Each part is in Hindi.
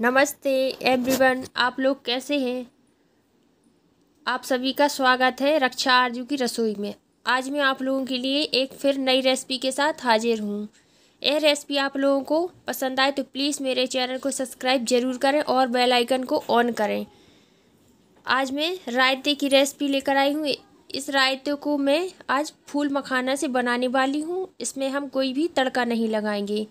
नमस्ते एवरीवन आप लोग कैसे हैं आप सभी का स्वागत है रक्षा आरजू की रसोई में आज मैं आप लोगों के लिए एक फिर नई रेसिपी के साथ हाजिर हूँ यह रेसिपी आप लोगों को पसंद आए तो प्लीज़ मेरे चैनल को सब्सक्राइब ज़रूर करें और बेल आइकन को ऑन करें आज मैं रायते की रेसिपी लेकर आई हूँ इस रायते को मैं आज फूल मखाना से बनाने वाली हूँ इसमें हम कोई भी तड़का नहीं लगाएंगे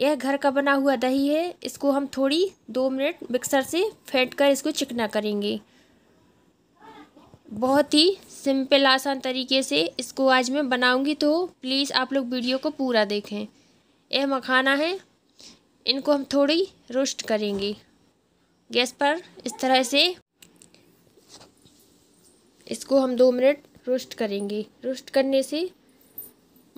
यह घर का बना हुआ दही है इसको हम थोड़ी दो मिनट मिक्सर से फेंट कर इसको चिकना करेंगे बहुत ही सिंपल आसान तरीके से इसको आज मैं बनाऊंगी तो प्लीज़ आप लोग वीडियो को पूरा देखें यह मखाना है इनको हम थोड़ी रोस्ट करेंगे गैस पर इस तरह से इसको हम दो मिनट रोस्ट करेंगे रोस्ट करने से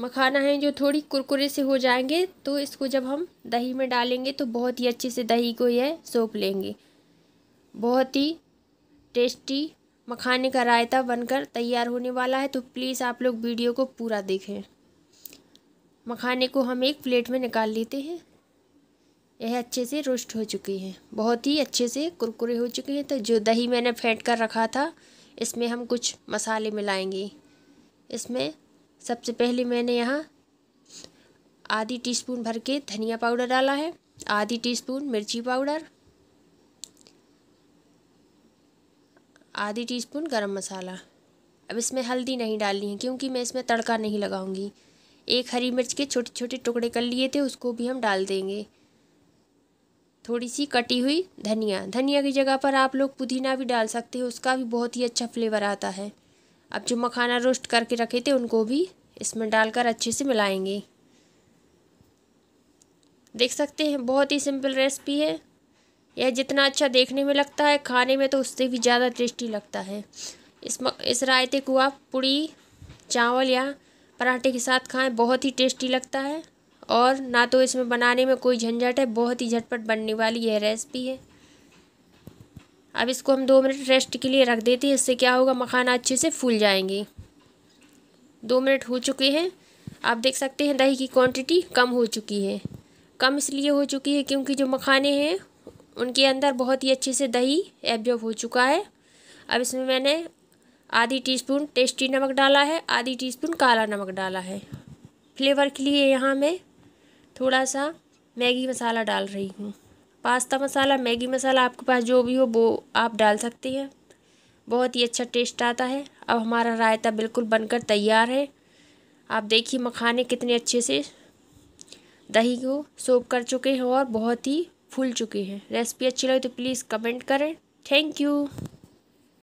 मखाना है जो थोड़ी कुरकुरे से हो जाएंगे तो इसको जब हम दही में डालेंगे तो बहुत ही अच्छे से दही को यह सोख लेंगे बहुत ही टेस्टी मखाने का रायता बनकर तैयार होने वाला है तो प्लीज़ आप लोग वीडियो को पूरा देखें मखाने को हम एक प्लेट में निकाल लेते हैं यह अच्छे से रोस्ट हो चुकी हैं बहुत ही अच्छे से कुरकुरे हो चुके हैं तो जो दही मैंने फेंट कर रखा था इसमें हम कुछ मसाले मिलाएंगे इसमें सबसे पहले मैंने यहाँ आधी टीस्पून भर के धनिया पाउडर डाला है आधी टीस्पून मिर्ची पाउडर आधी टीस्पून गरम मसाला अब इसमें हल्दी नहीं डालनी है क्योंकि मैं इसमें तड़का नहीं लगाऊंगी एक हरी मिर्च के छोटे छोटे टुकड़े कर लिए थे उसको भी हम डाल देंगे थोड़ी सी कटी हुई धनिया धनिया की जगह पर आप लोग पुदीना भी डाल सकते हो उसका भी बहुत ही अच्छा फ्लेवर आता है अब जो मखाना रोस्ट करके रखे थे उनको भी इसमें डालकर अच्छे से मिलाएंगे देख सकते हैं बहुत ही सिंपल रेसिपी है यह जितना अच्छा देखने में लगता है खाने में तो उससे भी ज़्यादा टेस्टी लगता है इस इस रायते को आप पूड़ी चावल या पराठे के साथ खाएं बहुत ही टेस्टी लगता है और ना तो इसमें बनाने में कोई झंझट है बहुत ही झटपट बनने वाली यह रेसिपी है अब इसको हम दो मिनट रेस्ट के लिए रख देते हैं इससे क्या होगा मखाना अच्छे से फूल जाएंगे दो मिनट हो चुके हैं आप देख सकते हैं दही की क्वांटिटी कम हो चुकी है कम इसलिए हो चुकी है क्योंकि जो मखाने हैं उनके अंदर बहुत ही अच्छे से दही एब्जॉर्ब हो चुका है अब इसमें मैंने आधी टी स्पून टेस्टी नमक डाला है आधी टी स्पून काला नमक डाला है फ्लेवर के लिए यहाँ मैं थोड़ा सा मैगी मसाला डाल रही हूँ पास्ता मसाला मैगी मसाला आपके पास जो भी हो वो आप डाल सकती हैं बहुत ही अच्छा टेस्ट आता है अब हमारा रायता बिल्कुल बनकर तैयार है आप देखिए मखाने कितने अच्छे से दही को सोप कर चुके हैं और बहुत ही फूल चुके हैं रेसिपी अच्छी लगी तो प्लीज़ कमेंट करें थैंक यू